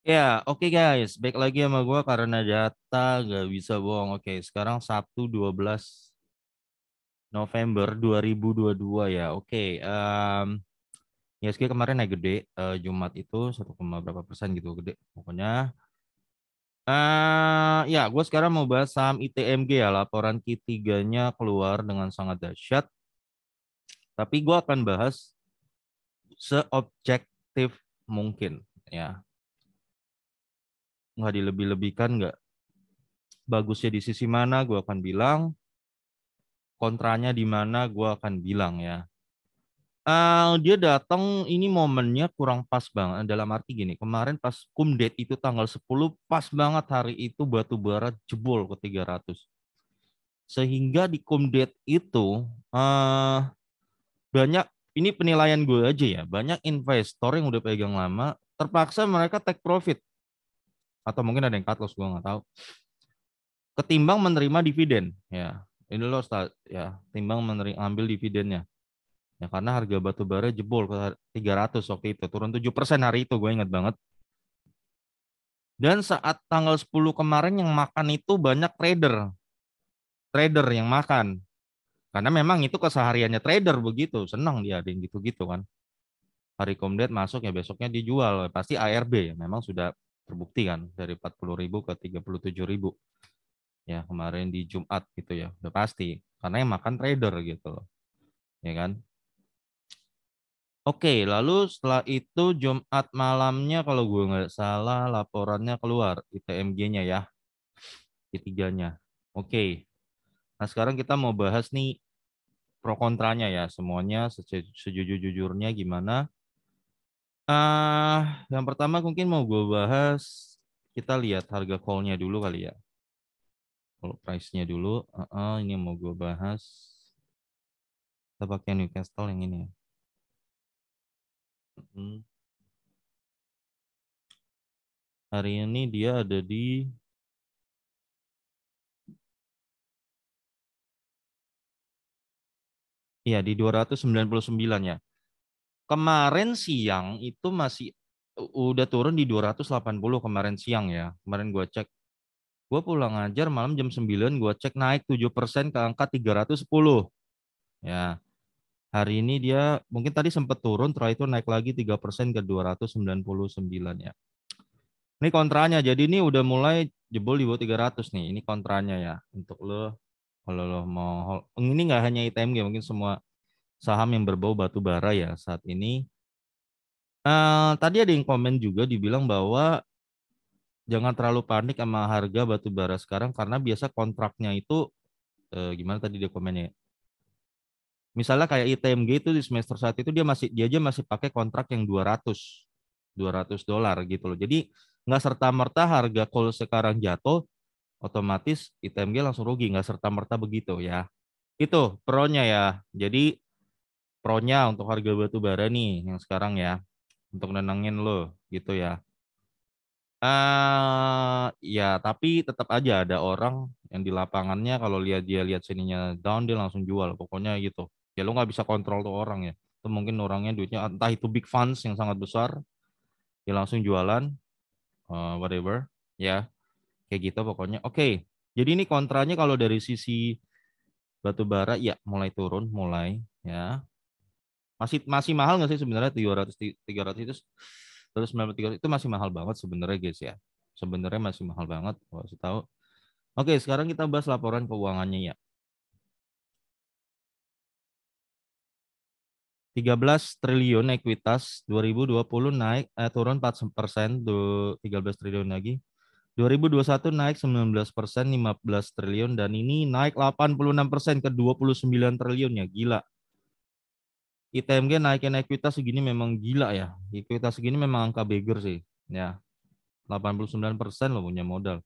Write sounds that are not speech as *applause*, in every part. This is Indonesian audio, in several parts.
Ya, oke okay guys, baik lagi sama gue karena data gak bisa bohong. Oke, okay, sekarang Sabtu 12 November 2022 ya. Oke, okay, um, ISG kemarin naik gede, uh, Jumat itu 1, berapa persen gitu gede. Pokoknya, uh, ya gue sekarang mau bahas saham ITMG ya, laporan q 3 keluar dengan sangat dahsyat. Tapi gue akan bahas seobjektif mungkin ya nggak dilebih-lebihkan nggak bagusnya di sisi mana gue akan bilang kontranya di mana gue akan bilang ya uh, dia datang ini momennya kurang pas banget dalam arti gini kemarin pas kumdet itu tanggal 10 pas banget hari itu batu bara jebol ke 300 sehingga di kumdet itu uh, banyak ini penilaian gue aja ya banyak investor yang udah pegang lama terpaksa mereka take profit atau mungkin ada yang cut loss gue nggak tahu ketimbang menerima dividen ya ini loh ya timbang menerima ambil dividennya ya karena harga batu bara jebol ke 300 waktu itu turun 7 persen hari itu gue ingat banget dan saat tanggal 10 kemarin yang makan itu banyak trader trader yang makan karena memang itu kesehariannya trader begitu senang dia ada yang gitu-gitu kan hari komdet masuk ya besoknya dijual pasti ARB ya memang sudah terbukti kan dari 40 ribu ke 37.000 ya kemarin di Jumat gitu ya udah pasti karena yang makan trader gitu loh ya kan Oke, lalu setelah itu Jumat malamnya kalau gue nggak salah laporannya keluar ITMG-nya ya, ketiganya. Oke, nah sekarang kita mau bahas nih pro kontranya ya semuanya sejujur-jujurnya gimana Uh, yang pertama mungkin mau gue bahas, kita lihat harga call-nya dulu kali ya. Kalau price-nya dulu, uh -uh, ini mau gue bahas. Kita pakai Newcastle yang ini. Ya. -huh. Hmm. Hari ini dia ada di Iya di 299 ya. Kemarin siang itu masih udah turun di 280 kemarin siang ya. Kemarin gue cek. Gue pulang ngajar malam jam 9 gue cek naik 7% ke angka 310. Ya. Hari ini dia mungkin tadi sempat turun, terakhir itu naik lagi 3% ke 299 ya. Ini kontranya, jadi ini udah mulai jebol di bawah 300 nih. Ini kontranya ya untuk lo kalau lo mau ini nggak hanya ITMG mungkin semua saham yang berbau batu bara ya saat ini. Uh, tadi ada yang komen juga dibilang bahwa jangan terlalu panik sama harga batu bara sekarang karena biasa kontraknya itu uh, gimana tadi dia komennya? Misalnya kayak ITMG itu di semester saat itu dia masih dia aja masih pakai kontrak yang 200 200 dolar gitu loh. Jadi nggak serta merta harga call sekarang jatuh otomatis ITMG langsung rugi nggak serta merta begitu ya. Itu pronya ya. Jadi pronya untuk harga batu bara nih yang sekarang ya untuk nenangin lo gitu ya. Uh, ya tapi tetap aja ada orang yang di lapangannya kalau lihat dia lihat sininya down dia langsung jual pokoknya gitu. Ya lo nggak bisa kontrol tuh orang ya. Itu mungkin orangnya duitnya entah itu big funds yang sangat besar dia langsung jualan uh, whatever ya kayak gitu pokoknya. Oke okay. jadi ini kontranya kalau dari sisi batu bara ya mulai turun mulai ya masih masih mahal nggak sih sebenarnya ratus tiga ratus itu terus ratus itu masih mahal banget sebenarnya guys ya. Sebenarnya masih mahal banget kalau saya tahu. Oke, sekarang kita bahas laporan keuangannya ya. tiga belas triliun ekuitas dua dua ribu puluh naik eh, turun 4 persen tiga belas triliun lagi 2021 naik 19 persen 15 triliun dan ini naik 86 persen ke 29 triliun ya gila ITMG naikin ekuitas segini memang gila ya. Ekuitas segini memang angka bigger sih. Ya. 89% lo punya modal.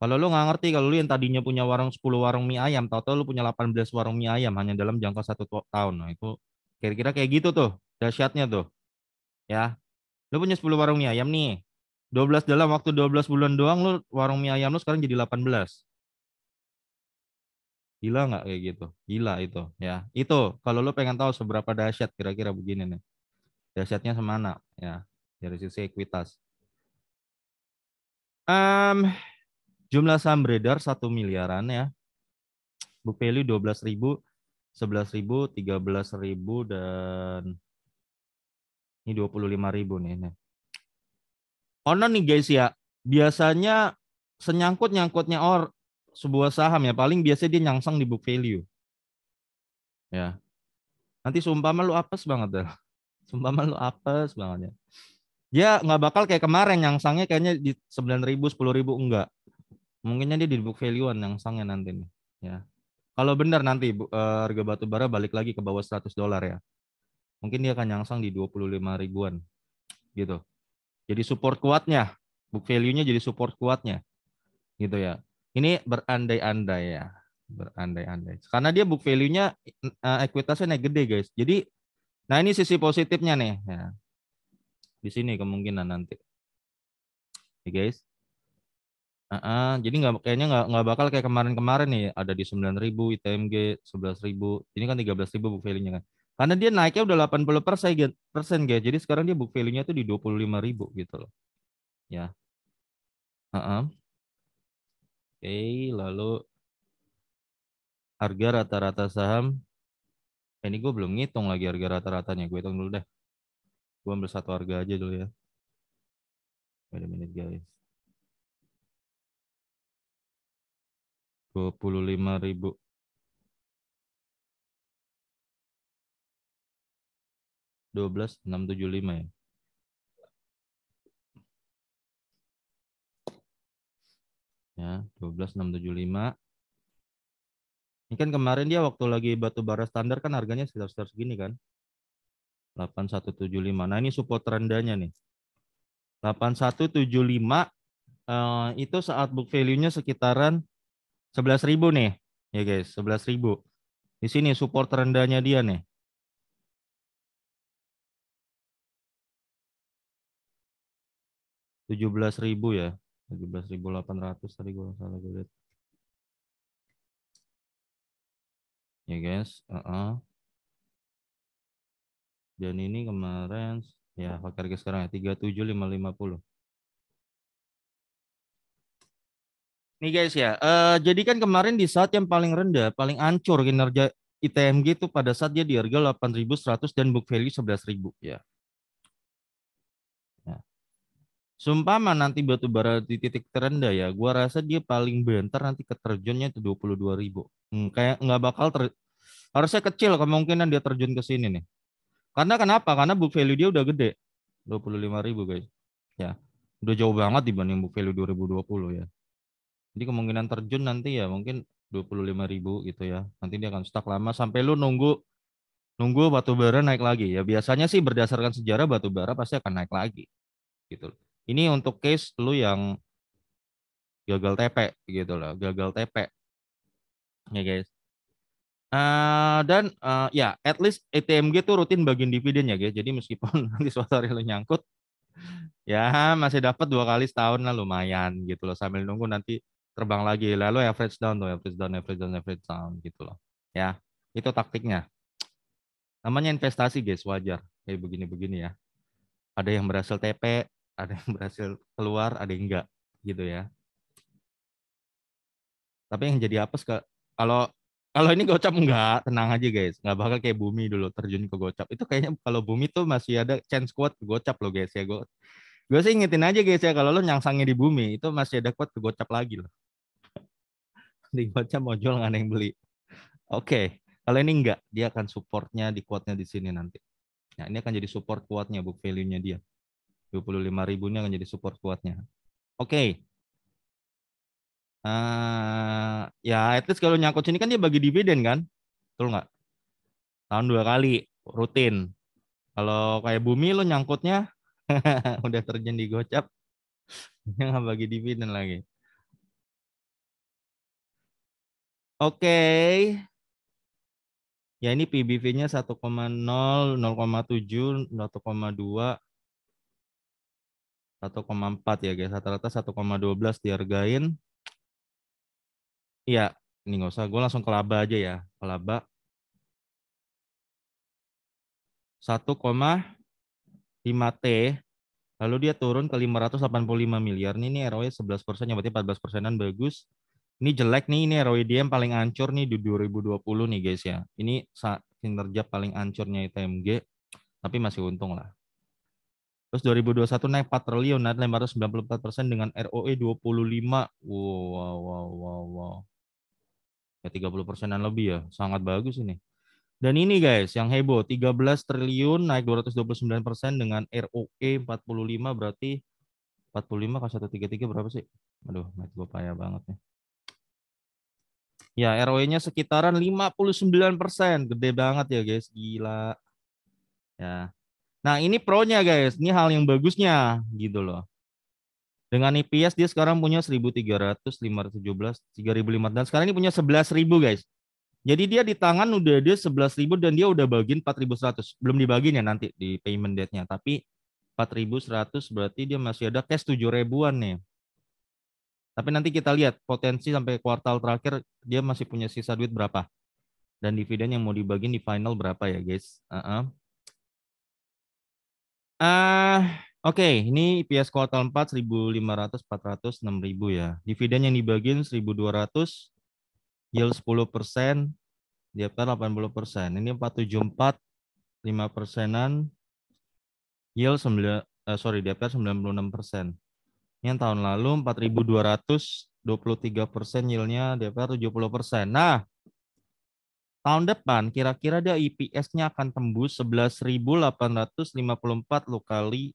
Kalau lo nggak ngerti, kalau lo yang tadinya punya warung 10 warung mie ayam, tau-tau lo punya 18 warung mie ayam hanya dalam jangka satu tahun. Nah, itu kira-kira kayak gitu tuh, dahsyatnya tuh. Ya, lo punya 10 warung mie ayam nih. 12 dalam waktu 12 bulan doang lo warung mie ayam lo sekarang jadi 18. Gila nggak kayak gitu? Gila itu ya. Itu kalau lo pengen tahu seberapa dahsyat kira-kira begini nih. Dahsyatnya semana ya dari sisi ekuitas. Um, jumlah saham beredar satu miliaran ya. Book value belas ribu, sebelas ribu, tiga belas ribu, dan ini dua puluh lima ribu nih. nih. Onan nih guys ya, biasanya senyangkut-nyangkutnya or sebuah saham ya paling biasanya dia nyangsang di book value. Ya. Nanti sumpah malu apes banget dah. *laughs* sumpah malu apes banget ya. Dia nggak bakal kayak kemarin nyangsangnya kayaknya di ribu sepuluh ribu enggak. Mungkinnya dia di book valuean an nyangsangnya nanti nih, ya. Kalau benar nanti eh, harga batu bara balik lagi ke bawah 100 dolar ya. Mungkin dia akan nyangsang di 25 ribuan. Gitu. Jadi support kuatnya, book value-nya jadi support kuatnya gitu ya. Ini berandai-andai ya, berandai-andai. Karena dia book value-nya eh, ekuitasnya naik gede, guys. Jadi nah ini sisi positifnya nih ya. Di sini kemungkinan nanti. Ya, guys. Uh -uh, jadi nggak kayaknya nggak nggak bakal kayak kemarin-kemarin nih ada di 9.000 ITMG ribu, ini kan 13.000 book value-nya kan karena dia naiknya udah 80 persen guys jadi sekarang dia book value-nya tuh di dua 25.000 gitu loh ya uh -uh okay, lalu harga rata-rata saham. Eh, ini gue belum ngitung lagi harga rata-ratanya. Gue hitung dulu deh. Gue ambil satu harga aja dulu ya. Wait a minute guys. 25 ribu. Dua belas enam tujuh lima ya. ya 12675 ini kan kemarin dia waktu lagi batu bara standar kan harganya sekitar sekitar segini kan 8175 nah ini support rendahnya nih 8175 eh, itu saat book value-nya sekitaran 11.000 nih ya guys 11.000 di sini support rendahnya dia nih tujuh belas ribu ya 17.800 tadi gue salah gue lihat. Ya guys, uh -uh. Dan ini kemarin ya harga sekarang ya 37.550. Nih guys ya, uh, jadi kan kemarin di saat yang paling rendah, paling ancur kinerja ITMG itu pada saat dia di harga 8.100 dan book value 11.000 ya. Sumpah mah nanti batu bara di titik terendah ya. Gua rasa dia paling bentar nanti keterjunnya itu 22 ribu. Hmm, kayak nggak bakal ter harusnya kecil kemungkinan dia terjun ke sini nih. Karena kenapa? Karena book value dia udah gede. 25 ribu guys. Ya. Udah jauh banget dibanding book value 2020 ya. Jadi kemungkinan terjun nanti ya mungkin 25 ribu gitu ya. Nanti dia akan stuck lama sampai lu nunggu nunggu batu bara naik lagi ya. Biasanya sih berdasarkan sejarah batu bara pasti akan naik lagi. Gitu loh. Ini untuk case lu yang gagal TP gitu loh, gagal TP. Ya guys. Uh, dan uh, ya at least ETMG tuh rutin bagian dividen ya guys. Jadi meskipun *laughs* nanti suatu hari lu nyangkut ya masih dapat dua kali setahun lah lumayan gitu loh sambil nunggu nanti terbang lagi lalu average down tuh average down average down average down gitu loh ya itu taktiknya namanya investasi guys wajar kayak begini-begini ya ada yang berhasil TP ada yang berhasil keluar ada yang enggak gitu ya tapi yang jadi apa ke kalau kalau ini gocap enggak tenang aja guys nggak bakal kayak bumi dulu terjun ke gocap itu kayaknya kalau bumi tuh masih ada chance kuat ke gocap loh guys ya gue gue sih ingetin aja guys ya kalau lo nyangsangnya di bumi itu masih ada kuat ke gocap lagi loh *laughs* di gocap mau jual nggak ada yang beli oke okay. kalau ini enggak dia akan supportnya di kuatnya di sini nanti nah ini akan jadi support kuatnya book value nya dia 25 ribunya akan jadi support kuatnya. Oke. Okay. Uh, eh, ya, at least kalau nyangkut sini kan dia bagi dividen kan? Betul nggak? Tahun dua kali, rutin. Kalau kayak bumi lo nyangkutnya *laughs* udah terjadi gocap, *laughs* nggak bagi dividen lagi. Oke. Okay. Ya ini PBV-nya 1,0, 0,7, 1,2, 1,4 ya guys. Rata-rata 1,12 dihargain. Iya, ini nggak usah. Gue langsung ke laba aja ya. Ke laba. 1,5 T. Lalu dia turun ke 585 miliar. Ini, ini ROE 11 persen, berarti 14 persenan bagus. Ini jelek nih, ini ROE dia yang paling ancur nih di 2020 nih guys ya. Ini kinerja paling ancurnya ITMG, tapi masih untung lah. Terus 2021 naik 4 triliun, naik 594 persen dengan ROE 25. Wow, wow, wow, wow, Ya 30 persenan lebih ya, sangat bagus ini. Dan ini guys, yang heboh, 13 triliun naik 229 persen dengan ROE 45 berarti 45 kali 133 berapa sih? Aduh, mat gue payah banget nih. Ya, ROE-nya sekitaran 59 persen, gede banget ya guys, gila. Ya, Nah, ini pro-nya guys. Ini hal yang bagusnya gitu loh. Dengan IPS dia sekarang punya 1300, 517, 3500 dan sekarang ini punya 11.000 guys. Jadi dia di tangan udah dia 11.000 dan dia udah bagiin 4.100. Belum dibagiin ya nanti di payment date-nya, tapi 4.100 berarti dia masih ada cash 7 ribuan nih. Tapi nanti kita lihat potensi sampai kuartal terakhir dia masih punya sisa duit berapa. Dan dividen yang mau dibagiin di final berapa ya guys. Uh -uh uh, oke, okay. ini EPS kuartal 4 1500 400 6000 ya. Dividen yang dibagiin 1200 yield 10 persen, diapkan 80 persen. Ini 474 5 persenan yield 9 uh, eh, sorry diapkan 96 persen. Ini Yang tahun lalu 4200 23 persen yieldnya DPR 70 persen. Nah, Tahun depan kira-kira dia IPS-nya akan tembus 11.854 lo kali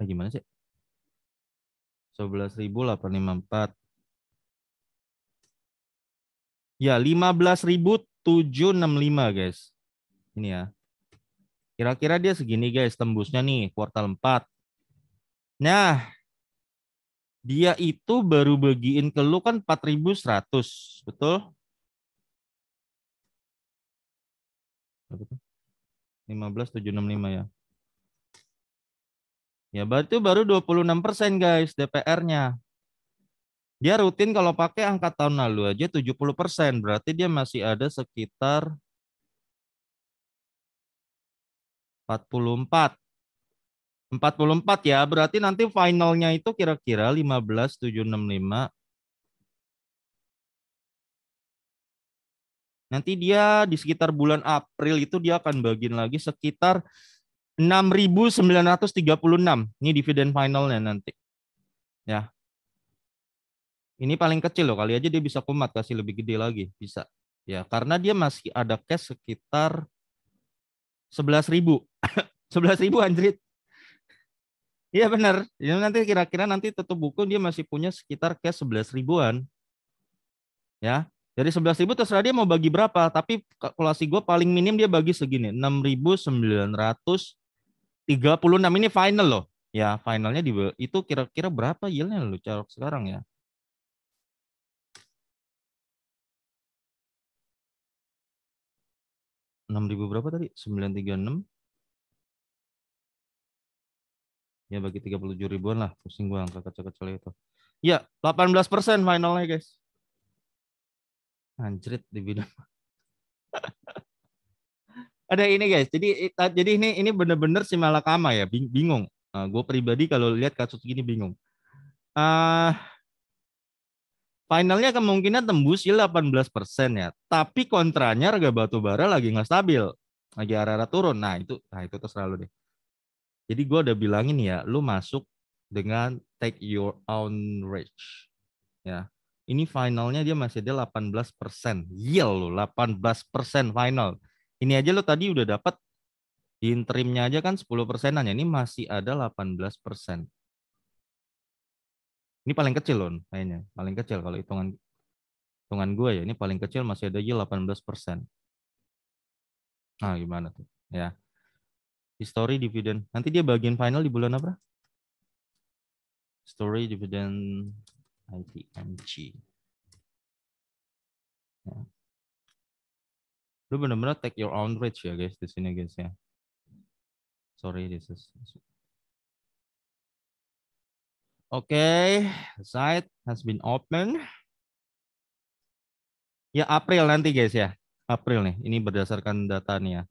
eh, gimana sih? 11.854. Ya, 15.765 guys. Ini ya. Kira-kira dia segini guys tembusnya nih kuartal 4. Nah, dia itu baru bagiin ke lu kan 4100, betul? 15765 ya. Ya, berarti baru 26% guys DPR-nya. Dia rutin kalau pakai angka tahun lalu aja 70%, berarti dia masih ada sekitar 44 44 ya, berarti nanti finalnya itu kira-kira 15765. Nanti dia di sekitar bulan April itu dia akan bagiin lagi sekitar 6.936. Ini dividen finalnya nanti. Ya. Ini paling kecil loh, kali aja dia bisa kumat kasih lebih gede lagi, bisa. Ya, karena dia masih ada cash sekitar 11.000. 11.000 *laughs* anjrit. Iya benar. Ya, nanti kira-kira nanti tutup buku dia masih punya sekitar cash sebelas ribuan. Ya. Dari sebelas ribu terserah dia mau bagi berapa. Tapi kalkulasi gue paling minim dia bagi segini. enam ribu sembilan ratus tiga puluh enam ini final loh. Ya finalnya di itu kira-kira berapa yieldnya lo carok sekarang ya. enam ribu berapa tadi? sembilan tiga enam ya bagi 37 ribuan lah pusing gua angka kecil-kecil itu ya 18 persen finalnya guys anjrit di bidang *laughs* ada ini guys jadi jadi ini ini bener-bener si malakama ya bingung uh, nah, gue pribadi kalau lihat kasus gini bingung uh, finalnya kemungkinan tembus 18 ya persen ya tapi kontranya harga batu bara lagi nggak stabil lagi arah-arah turun nah itu nah itu terserah lu deh jadi gue udah bilangin ya, lu masuk dengan take your own risk. Ya. Ini finalnya dia masih ada 18 persen. Yield lo 18 persen final. Ini aja lo tadi udah dapat di interimnya aja kan 10 persenannya. Ini masih ada 18 persen. Ini paling kecil loh kayaknya. Paling kecil kalau hitungan hitungan gue ya. Ini paling kecil masih ada yield 18 persen. Nah gimana tuh ya. History dividen. Nanti dia bagian final di bulan apa? Story dividen ITMG. Ya. Lu bener-bener take your own risk ya guys di sini guys ya. Sorry, this is okay. site has been open. Ya April nanti guys ya. April nih, ini berdasarkan data nih ya.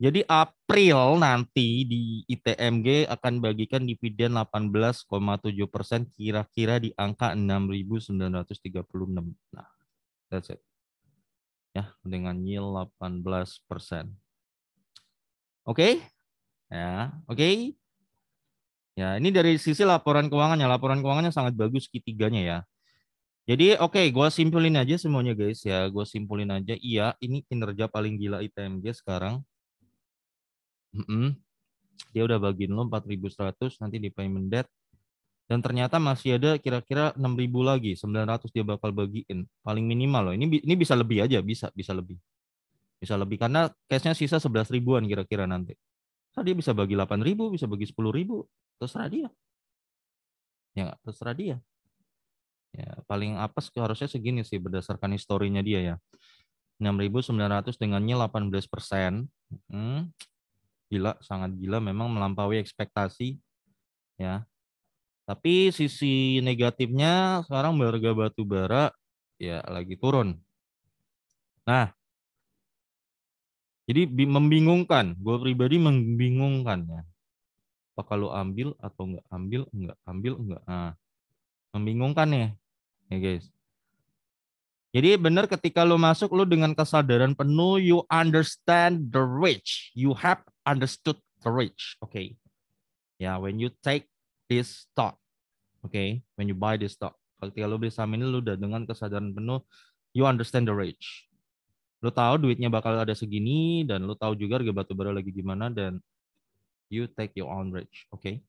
Jadi April nanti di ITMG akan bagikan dividen 18,7 persen kira-kira di angka 6.936. Nah, that's it. Ya, dengan yield 18 persen. Oke? Okay? Ya, oke. Okay? Ya, ini dari sisi laporan keuangannya. Laporan keuangannya sangat bagus ketiganya ya. Jadi oke, okay, gue simpulin aja semuanya guys ya. Gue simpulin aja. Iya, ini kinerja paling gila ITMG sekarang mm hmm Dia udah bagiin lo 4.100 nanti di payment debt dan ternyata masih ada kira-kira 6.000 lagi, 900 dia bakal bagiin. Paling minimal loh. Ini ini bisa lebih aja, bisa bisa lebih. Bisa lebih karena cashnya sisa 11 ribuan kira-kira nanti. Nah, dia bisa bagi 8 ribu, bisa bagi 10 ribu, terserah dia. Ya, terserah dia. Ya, paling apes harusnya segini sih berdasarkan historinya dia ya. 6.900 dengannya 18 persen. Hmm, gila sangat gila memang melampaui ekspektasi ya tapi sisi negatifnya sekarang harga batu bara ya lagi turun. Nah, jadi membingungkan, gue pribadi membingungkan ya. apa kalau ambil atau enggak ambil, enggak ambil, enggak. Nah, membingungkan ya, ya guys. Jadi benar ketika lo masuk, lo dengan kesadaran penuh, you understand the rich, you have understood the courage. Okay. Ya, yeah, when you take this stock, okay, when you buy this stock, ketika lo beli saham ini lu udah dengan kesadaran penuh, you understand the rage. Lo tahu duitnya bakal ada segini dan lo tahu juga harga batu bara lagi gimana dan you take your own rage, oke? Okay?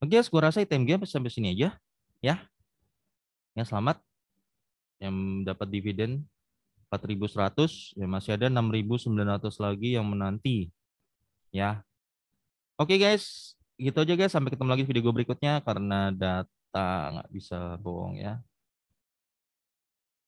Oke, okay, gue rasa item game sampai sini aja, ya. Ya selamat yang dapat dividen 4.100, ya masih ada 6.900 lagi yang menanti ya. Oke okay, guys, gitu aja guys. Sampai ketemu lagi di video gue berikutnya karena data nggak bisa bohong ya.